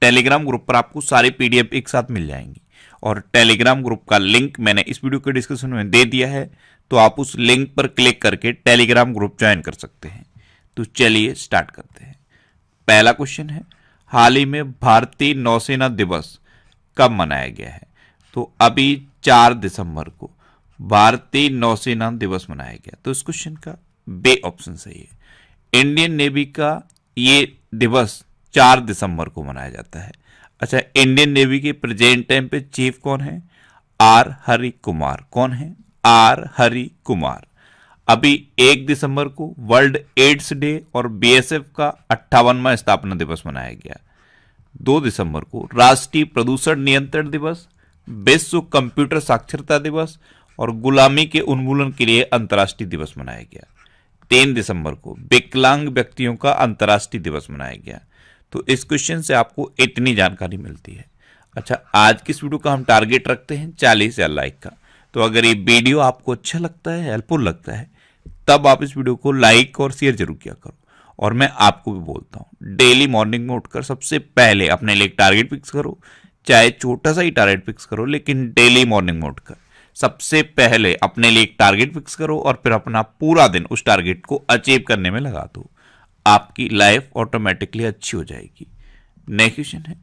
Telegram group पर आपको सारे पीडीएफ एक साथ मिल जाएंगी और टेलीग्राम ग्रुप का लिंक मैंने इस वीडियो के डिस्क्रिप्शन में दे दिया है तो आप उस लिंक पर क्लिक करके टेलीग्राम ग्रुप ज्वाइन कर सकते हैं तो चलिए स्टार्ट करते हैं पहला क्वेश्चन है हाल ही में भारतीय नौसेना दिवस कब मनाया गया है तो अभी चार दिसंबर को भारतीय नौसेना दिवस मनाया गया तो इस क्वेश्चन का बे ऑप्शन सही है इंडियन नेवी का ये दिवस चार दिसंबर को मनाया जाता है अच्छा इंडियन नेवी के प्रेजेंट टाइम पे चीफ कौन है आर हरि कुमार कौन है आर हरि कुमार अभी एक दिसंबर को वर्ल्ड एड्स डे और बीएसएफ का अट्ठावनवा स्थापना दिवस मनाया गया दो दिसंबर को राष्ट्रीय प्रदूषण नियंत्रण दिवस विश्व कंप्यूटर साक्षरता दिवस और गुलामी के उन्मूलन के लिए अंतर्राष्ट्रीय दिवस मनाया गया तीन दिसंबर को विकलांग व्यक्तियों का अंतर्राष्ट्रीय दिवस मनाया गया तो इस क्वेश्चन से आपको इतनी जानकारी मिलती है अच्छा आज की इस वीडियो का हम टारगेट रखते हैं चालीस या लाइक का तो अगर ये वीडियो आपको अच्छा लगता है हेल्पफुल लगता है तब आप इस वीडियो को लाइक और शेयर जरूर किया करो और मैं आपको भी बोलता हूँ डेली मॉर्निंग में उठकर सबसे पहले अपने लिए टारगेट फिक्स करो चाहे छोटा सा ही टारगेट फिक्स करो लेकिन डेली मॉर्निंग में उठकर सबसे पहले अपने लिए एक टारगेट फिक्स करो और फिर अपना पूरा दिन उस टारगेट को अचीव करने में लगा दो आपकी लाइफ ऑटोमेटिकली अच्छी हो जाएगी नेक्स्ट क्वेश्चन है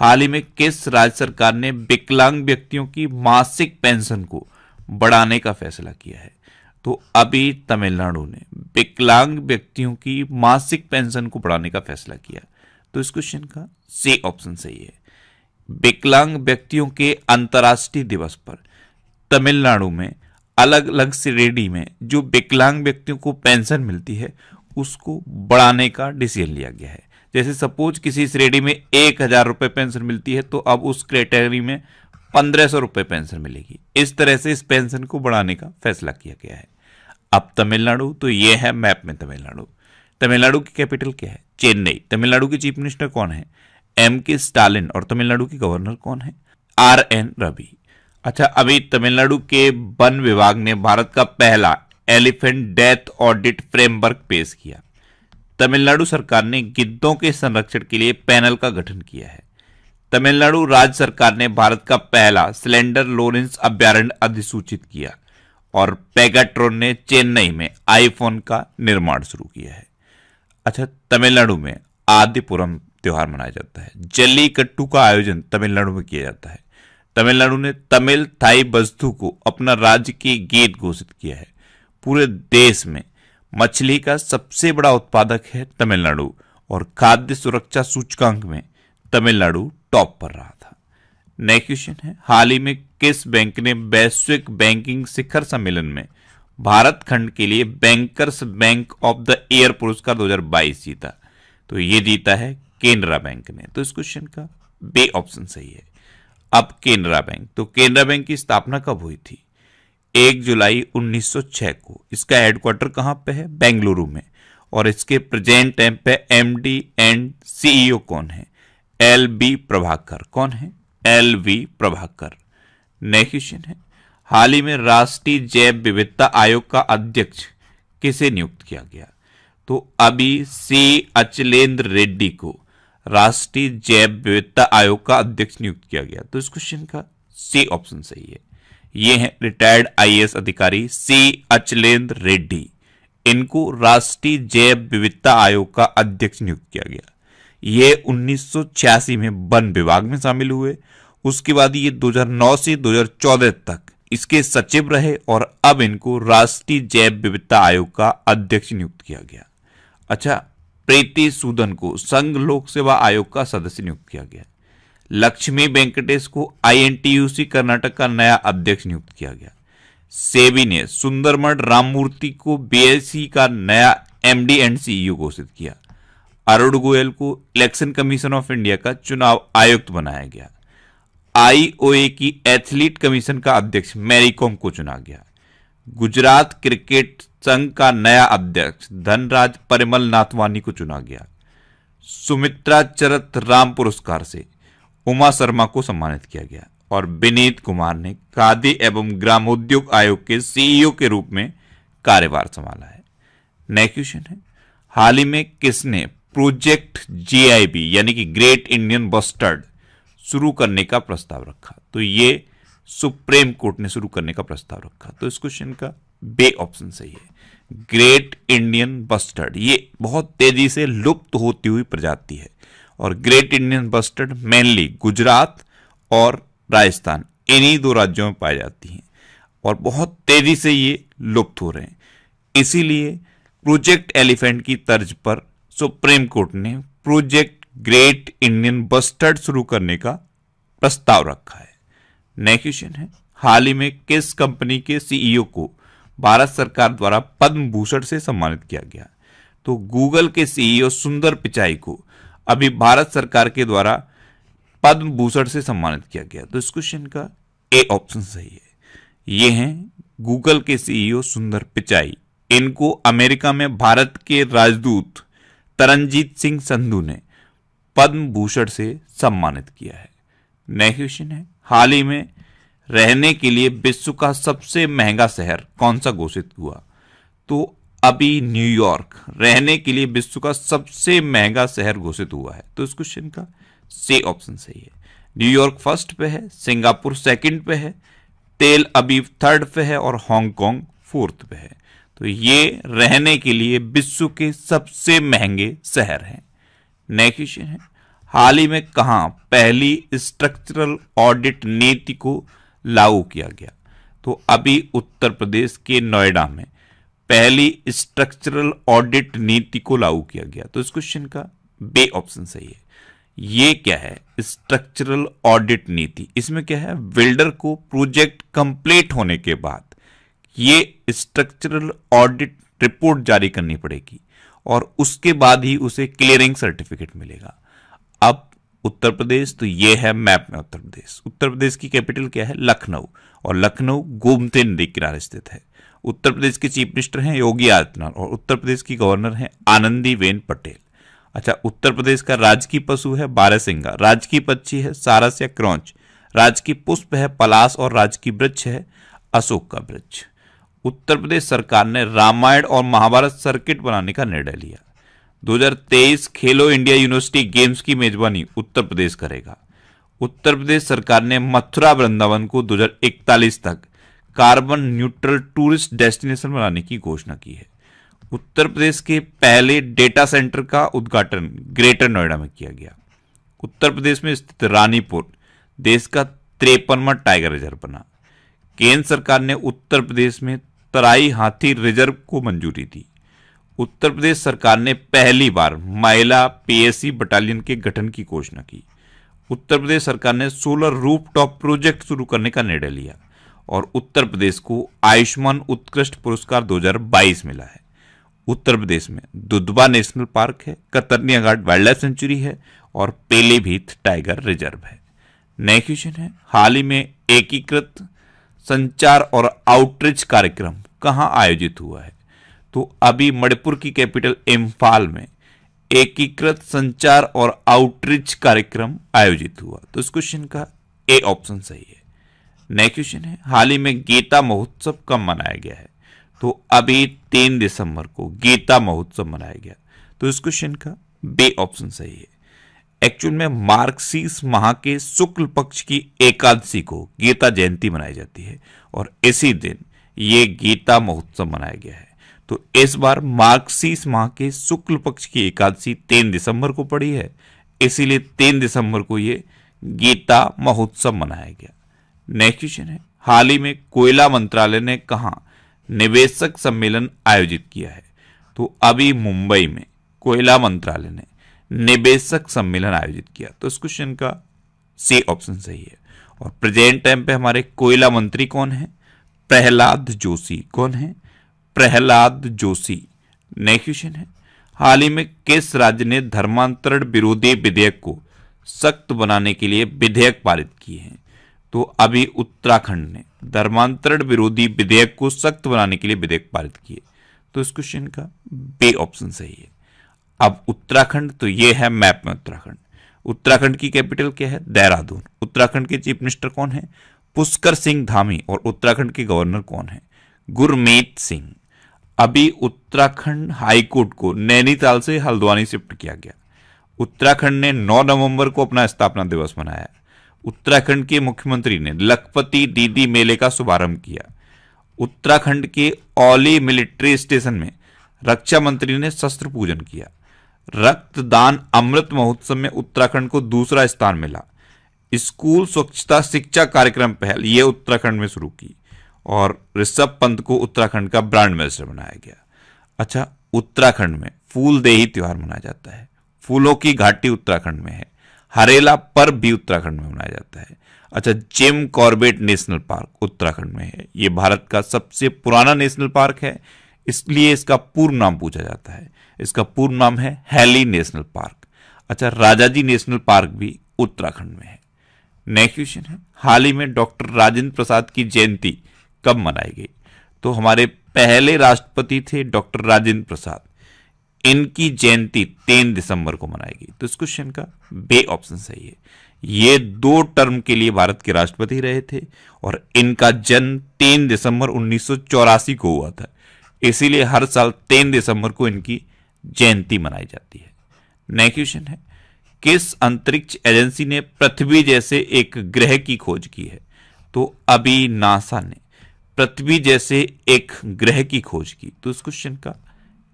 हाल ही में किस राज्य सरकार ने विकलांग व्यक्तियों की मासिक पेंशन को बढ़ाने का फैसला किया है तो अभी तमिलनाडु ने विकलांग व्यक्तियों की मासिक पेंशन को बढ़ाने का फैसला किया तो इस क्वेश्चन का सी ऑप्शन सही है विकलांग व्यक्तियों के अंतर्राष्ट्रीय दिवस पर तमिलनाडु में अलग अलग श्रेणी में जो विकलांग व्यक्तियों को पेंशन मिलती है उसको बढ़ाने का डिसीजन लिया गया है जैसे सपोज किसी श्रेणी में एक हज़ार रुपये पेंशन मिलती है तो अब उस कैटेगरी में पंद्रह सौ रुपये पेंशन मिलेगी इस तरह से इस पेंशन को बढ़ाने का फैसला किया गया है अब तमिलनाडु तो ये है मैप में तमिलनाडु तमिलनाडु की कैपिटल क्या है चेन्नई तमिलनाडु के चीफ मिनिस्टर कौन है एम के स्टालिन और तमिलनाडु के गवर्नर कौन है आर एन रवि अच्छा अभी तमिलनाडु के वन विभाग ने भारत का पहला एलिफेंट डेथ ऑडिट फ्रेमवर्क पेश किया तमिलनाडु सरकार ने गिद्धों के संरक्षण के लिए पैनल का गठन किया है तमिलनाडु राज्य सरकार ने भारत का पहला सिलेंडर लोरेंस अभ्यारण्य अधिसूचित किया और पेगाट्रोन ने चेन्नई में आईफोन का निर्माण शुरू किया है अच्छा तमिलनाडु में आदिपुरम त्यौहार मनाया जाता है जल्लीकट्टू का आयोजन तमिलनाडु में किया जाता है तमिलनाडु ने तमिल थाई बस्तु को अपना राज्य के गीत घोषित किया है पूरे देश में मछली का सबसे बड़ा उत्पादक है तमिलनाडु और खाद्य सुरक्षा सूचकांक में तमिलनाडु टॉप पर रहा था नेक्स्ट क्वेश्चन है हाल ही में किस बैंक ने वैश्विक बैंकिंग शिखर सम्मेलन में भारत खंड के लिए bankers bank of the year पुरस्कार 2022 जीता तो ये जीता है केनरा बैंक ने तो इस क्वेश्चन का बे ऑप्शन सही है अब केनरा बैंक तो केनरा बैंक की स्थापना कब हुई थी एक जुलाई 1906 को इसका हेडक्वार्टर कहाँ पे है बेंगलुरु में और इसके प्रेजेंट टाइम पे एम डी एंड सीईओ कौन है एल बी प्रभाकर कौन है L V Prabhakar next question है हाल ही में राष्ट्रीय जैव विविधता आयोग का अध्यक्ष किसे नियुक्त किया गया तो अभी सी अचलेंद्र रेड्डी को राष्ट्रीय जैव विविधता आयोग का अध्यक्ष नियुक्त किया गया तो इस क्वेश्चन का सी ऑप्शन सही है ये हैं रिटायर्ड आईएएस अधिकारी सी अचलेंद्र रेड्डी इनको राष्ट्रीय जैव विविधता आयोग का अध्यक्ष नियुक्त किया गया ये उन्नीस में वन विभाग में शामिल हुए उसके बाद ये 2009 से 2014 तक इसके सचिव रहे और अब इनको राष्ट्रीय जैव विविधता आयोग का अध्यक्ष नियुक्त किया गया अच्छा प्रीति सूदन को संघ लोक सेवा आयोग का सदस्य नियुक्त किया गया लक्ष्मी वेंकटेश को आईएनटीयूसी कर्नाटक का नया अध्यक्ष नियुक्त किया गया सेबी ने सुंदरमठ राममूर्ति को बीएससी का नया एमडी एंड सीईओ घोषित किया अरुण गोयल को इलेक्शन कमीशन ऑफ इंडिया का चुनाव आयुक्त बनाया गया आईओए की एथलीट कमीशन का अध्यक्ष मैरीकॉम को चुना गया गुजरात क्रिकेट संघ का नया अध्यक्ष धनराज परिमल नाथवानी को चुना गया सुमित्रा चरत राम पुरस्कार से उमा शर्मा को सम्मानित किया गया और विनीत कुमार ने खादी एवं ग्रामोद्योग आयोग के सीईओ के रूप में कार्यभार संभाला है नेक्स्ट क्वेश्चन है हाल ही में किसने प्रोजेक्ट जीआईबी यानी कि ग्रेट इंडियन बस्टर्ड शुरू करने का प्रस्ताव रखा तो ये सुप्रीम कोर्ट ने शुरू करने का प्रस्ताव रखा तो इस क्वेश्चन का बे ऑप्शन सही है ग्रेट इंडियन बस्टर्ड ये बहुत तेजी से लुप्त होती हुई प्रजाति है और great Indian bustard mainly Gujarat और राजस्थान इन्हीं दो राज्यों में पाई जाती हैं और बहुत तेज़ी से ये लुप्त हो रहे हैं इसीलिए प्रोजेक्ट एलिफेंट की तर्ज पर सुप्रीम कोर्ट ने प्रोजेक्ट ग्रेट इंडियन बस्टर्ड शुरू करने का प्रस्ताव रखा है नेक्स्ट क्वेश्चन है हाल ही में किस कंपनी के सीईओ e को भारत सरकार द्वारा पद्म भूषण से सम्मानित किया गया तो गूगल के सीईओ e सुंदर पिचाई को अभी भारत सरकार के द्वारा पद्म भूषण से सम्मानित किया गया तो इस क्वेश्चन का ए ऑप्शन सही है ये हैं गूगल के सीईओ e सुंदर पिचाई इनको अमेरिका में भारत के राजदूत तरनजीत सिंह संधु ने पद्म भूषण से सम्मानित किया है नेक्स्ट क्वेश्चन है हाल ही में रहने के लिए विश्व का सबसे महंगा शहर कौन सा घोषित हुआ तो अभी न्यूयॉर्क रहने के लिए विश्व का सबसे महंगा शहर घोषित हुआ है तो इस क्वेश्चन का से ऑप्शन सही है न्यूयॉर्क फर्स्ट पे है सिंगापुर सेकंड पे है तेल अभी थर्ड पे है और हांगकांग फोर्थ पे है तो ये रहने के लिए विश्व के सबसे महंगे शहर हैं नेक्स्ट क्वेश्चन है हाल ही में कहा पहली स्ट्रक्चरल ऑडिट नीति को लागू किया गया तो अभी उत्तर प्रदेश के नोएडा में पहली स्ट्रक्चरल ऑडिट नीति को लागू किया गया तो इस क्वेश्चन का बे ऑप्शन सही है ये क्या है स्ट्रक्चरल ऑडिट नीति इसमें क्या है बिल्डर को प्रोजेक्ट कंप्लीट होने के बाद ये स्ट्रक्चरल ऑडिट रिपोर्ट जारी करनी पड़ेगी और उसके बाद ही उसे क्लियरिंग सर्टिफिकेट मिलेगा अब उत्तर प्रदेश तो ये है मैप में उत्तर प्रदेश उत्तर प्रदेश की कैपिटल क्या है लखनऊ और लखनऊ गोमती नदी किनारे स्थित है उत्तर प्रदेश के चीफ मिनिस्टर हैं योगी आदित्यनाथ और उत्तर प्रदेश की गवर्नर हैं आनंदी बेन पटेल अच्छा उत्तर प्रदेश का राजकीय पशु है बारहसिंगा राजकीय पक्षी है सारस या क्रौच राजकीय पुष्प है पलास और राजकीय वृक्ष है अशोक का वृक्ष उत्तर प्रदेश सरकार ने रामायण और महाभारत सर्किट बनाने का निर्णय लिया 2023 खेलो इंडिया यूनिवर्सिटी गेम्स की मेजबानी उत्तर प्रदेश करेगा उत्तर प्रदेश सरकार ने मथुरा वृंदावन को 2041 तक कार्बन न्यूट्रल टूरिस्ट डेस्टिनेशन बनाने की घोषणा की है उत्तर प्रदेश के पहले डेटा सेंटर का उद्घाटन ग्रेटर नोएडा में किया गया उत्तर प्रदेश में स्थित रानीपुर देश का त्रेपनवा टाइगर रिजर्व बना केंद्र सरकार ने उत्तर प्रदेश में तराई हाथी रिजर्व को मंजूरी दी उत्तर प्रदेश सरकार ने पहली बार महिला पीएससी बटालियन के गठन की घोषणा की उत्तर प्रदेश सरकार ने सोलर रूफ टॉप प्रोजेक्ट शुरू करने का निर्णय लिया और उत्तर प्रदेश को आयुष्मान उत्कृष्ट पुरस्कार 2022 मिला है उत्तर प्रदेश में दुधवा नेशनल पार्क है Katarniaghat Wildlife Sanctuary है और पेलीभीत टाइगर रिजर्व है नए क्वेश्चन है हाल ही में एकीकृत संचार और आउटरीच कार्यक्रम कहाँ आयोजित हुआ है तो अभी मणिपुर की कैपिटल इम्फाल में एकीकृत संचार और आउटरीच कार्यक्रम आयोजित हुआ तो इस क्वेश्चन का ए ऑप्शन सही है नया क्वेश्चन है हाल ही में गीता महोत्सव कब मनाया गया है तो अभी तीन दिसंबर को गीता महोत्सव मनाया गया तो इस क्वेश्चन का बे ऑप्शन सही है एक्चुअल में मार्क्सिस माह के शुक्ल पक्ष की एकादशी को गीता जयंती मनाई जाती है और इसी दिन ये गीता महोत्सव मनाया गया है तो इस बार मार्क्सिस माह के शुक्ल पक्ष की एकादशी तीन दिसंबर को पड़ी है इसीलिए तीन दिसंबर को यह गीता महोत्सव मनाया गया नेक्स्ट क्वेश्चन है हाल ही में कोयला मंत्रालय ने कहा निवेशक सम्मेलन आयोजित किया है तो अभी मुंबई में कोयला मंत्रालय ने निवेशक सम्मेलन आयोजित किया तो इस क्वेश्चन का सी ऑप्शन सही है और प्रेजेंट टाइम पे हमारे कोयला मंत्री कौन है प्रहलाद जोशी कौन है प्रहलाद जोशी नेक्स्ट क्वेश्चन है हाल ही में किस राज्य ने धर्मांतरण विरोधी विधेयक को सख्त बनाने के लिए विधेयक पारित किए हैं तो अभी उत्तराखंड ने धर्मांतरण विरोधी विधेयक को सख्त बनाने के लिए विधेयक पारित किए तो इस क्वेश्चन का बे ऑप्शन सही है अब उत्तराखंड तो ये है मैप में उत्तराखंड उत्तराखंड की कैपिटल क्या है देहरादून उत्तराखंड के चीफ मिनिस्टर कौन है पुष्कर सिंह धामी और उत्तराखंड के गवर्नर कौन है गुरमीत सिंह अभी उत्तराखंड हाईकोर्ट को नैनीताल से हल्द्वानी शिफ्ट किया गया उत्तराखंड ने 9 नवंबर को अपना स्थापना दिवस मनाया उत्तराखंड के मुख्यमंत्री ने लखपति दीदी मेले का शुभारंभ किया उत्तराखंड के औली मिलिट्री स्टेशन में रक्षा मंत्री ने शस्त्र पूजन किया रक्तदान अमृत महोत्सव में उत्तराखंड को दूसरा स्थान मिला स्कूल स्वच्छता शिक्षा कार्यक्रम पहल ये उत्तराखंड में शुरू की और ऋषभ पंत को उत्तराखंड का ब्रांड एम्बेसडर बनाया गया अच्छा उत्तराखंड में फूलदेही त्यौहार मनाया जाता है फूलों की घाटी उत्तराखंड में है हरेला पर्व भी उत्तराखंड में मनाया जाता है अच्छा Jim Corbett National Park Uttarakhand में है ये भारत का सबसे पुराना नेशनल पार्क है इसलिए इसका पूर्व नाम पूछा जाता है इसका पूर्व नाम है हैली नेशनल पार्क अच्छा राजाजी नेशनल पार्क भी उत्तराखंड में है नेक्स्ट क्वेश्चन है हाल ही में डॉक्टर राजेंद्र प्रसाद की जयंती कब मनाई गई तो हमारे पहले राष्ट्रपति थे डॉक्टर राजेंद्र प्रसाद इनकी जयंती तीन दिसंबर को मनाई गई तो इस क्वेश्चन का बे ऑप्शन सही है ये दो टर्म के लिए भारत के राष्ट्रपति रहे थे और इनका जन्म तीन दिसंबर उन्नीस को हुआ था इसीलिए हर साल तीन दिसंबर को इनकी जयंती मनाई जाती है नेक्स्ट क्वेश्चन है किस अंतरिक्ष एजेंसी ने पृथ्वी जैसे एक ग्रह की खोज की है तो अभी नासा ने पृथ्वी जैसे एक ग्रह की खोज की तो इस क्वेश्चन का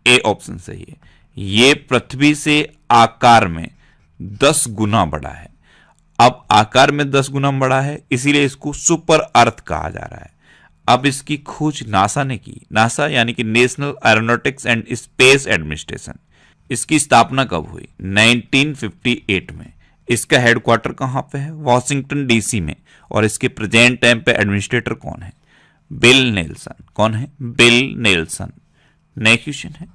ए ऑप्शन सही है ये पृथ्वी से आकार में दस गुना बड़ा है अब आकार में दस गुना बड़ा है इसीलिए इसको सुपर अर्थ कहा जा रहा है अब इसकी खोज नासा ने की नासा यानी कि National Aeronautics and Space Administration इसकी स्थापना कब हुई 1958 में इसका हेडक्वार्टर कहां पे है वॉशिंगटन डीसी में और इसके प्रेजेंट टाइम पे एडमिनिस्ट्रेटर कौन है बिल नेल्सन कौन है बिल नेल्सन नेक्स्ट क्वेश्चन है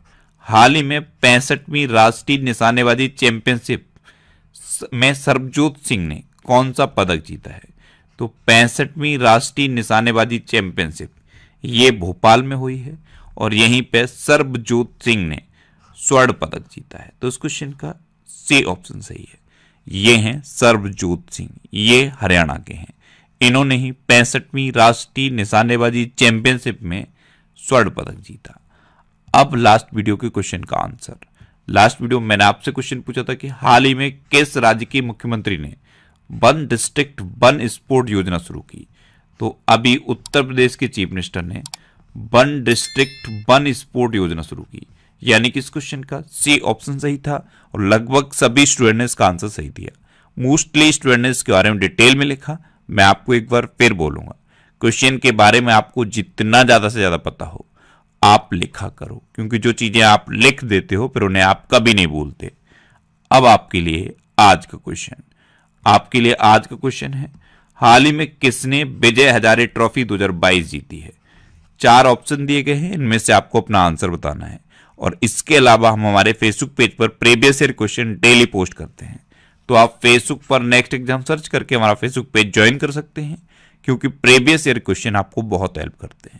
हाल ही में पैंसठवीं राष्ट्रीय निशानेबाजी चैंपियनशिप में सरबजोत सिंह ने कौन सा पदक जीता है तो पैंसठवीं राष्ट्रीय निशानेबाजी चैंपियनशिप ये भोपाल में हुई है और यहीं पे सरबजोत सिंह ने स्वर्ण पदक जीता है तो इस क्वेश्चन का सी ऑप्शन सही है ये हैं सरबजोत सिंह ये हरियाणा के हैं इन्होंने ही पैंसठवीं राष्ट्रीय निशानेबाजी चैंपियनशिप में स्वर्ण पदक जीता अब लास्ट वीडियो के क्वेश्चन का आंसर लास्ट वीडियो मैंने आपसे क्वेश्चन पूछा था कि हाल ही में किस राज्य के मुख्यमंत्री ने वन डिस्ट्रिक्ट वन स्पोर्ट योजना शुरू की तो अभी उत्तर प्रदेश के चीफ मिनिस्टर ने वन डिस्ट्रिक्ट वन स्पोर्ट योजना शुरू की यानी कि इस क्वेश्चन का सी ऑप्शन सही था और लगभग सभी स्टूडेंट ने इसका आंसर सही दिया मोस्टली स्टूडेंट ने इसके बारे में डिटेल में लिखा मैं आपको एक बार फिर बोलूंगा क्वेश्चन के बारे में आपको जितना ज़्यादा से ज़्यादा पता हो आप लिखा करो क्योंकि जो चीज़ें आप लिख देते हो फिर उन्हें आप कभी नहीं भूलते अब आपके लिए आज का क्वेश्चन आपके लिए आज का क्वेश्चन है हाल ही में किसने विजय हजारे ट्रॉफी 2022 जीती है चार ऑप्शन दिए गए हैं इनमें से आपको अपना आंसर बताना है और इसके अलावा हम हमारे फेसबुक पेज पर previous year question daily post करते हैं तो आप फेसबुक पर नेक्स्ट एग्जाम सर्च करके हमारा फेसबुक पेज ज्वाइन कर सकते हैं क्योंकि प्रीवियस ईयर क्वेश्चन आपको बहुत हेल्प करते हैं